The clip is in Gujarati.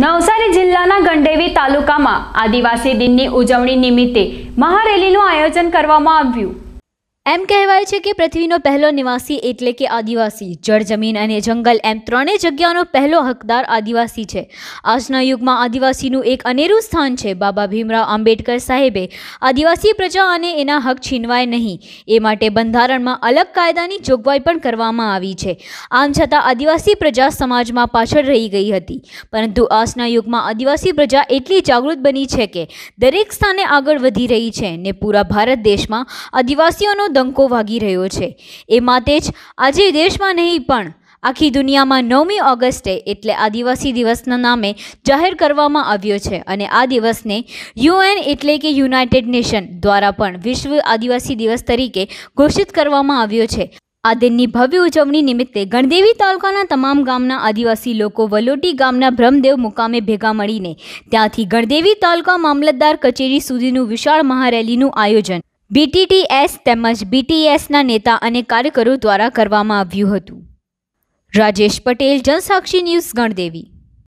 નવસારી જિલ્લાના ગંડેવી તાલુકામાં આદિવાસી દિનની ઉજવણી નિમિત્તે મહારેલીનું આયોજન કરવામાં આવ્યું એમ કહેવાય છે કે પૃથ્વીનો પહેલો નિવાસી એટલે કે આદિવાસી જળ જમીન અને જંગલ એમ ત્રણેય જગ્યાનો પહેલો હકદાર આદિવાસી છે આજના યુગમાં આદિવાસીનું એક અનેરું સ્થાન છે બાબા ભીમરાવ આંબેડકર સાહેબે આદિવાસી પ્રજા અને એના હક છીનવાય નહીં એ માટે બંધારણમાં અલગ કાયદાની જોગવાઈ પણ કરવામાં આવી છે આમ છતાં આદિવાસી પ્રજા સમાજમાં પાછળ રહી ગઈ હતી પરંતુ આજના યુગમાં આદિવાસી પ્રજા એટલી જાગૃત બની છે કે દરેક સ્થાને આગળ વધી રહી છે ને પૂરા ભારત દેશમાં આદિવાસીઓનો ડંકો વાગી રહ્યો છે એ માટે જ આજે દેશમાં નહીં પણ આખી દુનિયામાં નવમી ઓગસ્ટે એટલે આદિવાસી દિવસના નામે જાહેર કરવામાં આવ્યો છે અને આ દિવસને યુએન એટલે કે યુનાઇટેડ નેશન દ્વારા પણ વિશ્વ આદિવાસી દિવસ તરીકે ઘોષિત કરવામાં આવ્યો છે આ દિનની ભવ્ય ઉજવણી નિમિત્તે ગણદેવી તાલુકાના તમામ ગામના આદિવાસી લોકો વલોટી ગામના બ્રહ્મદેવ મુકામે ભેગા મળીને ત્યાંથી ગણદેવી તાલુકા મામલતદાર કચેરી સુધીનું વિશાળ મહારેલીનું આયોજન બીટીટીએસ તેમજ બીટીએસના નેતા અને કાર્યકરો દ્વારા કરવામાં આવ્યું હતું રાજેશ પટેલ જનસાક્ષી ન્યૂઝ ગણદેવી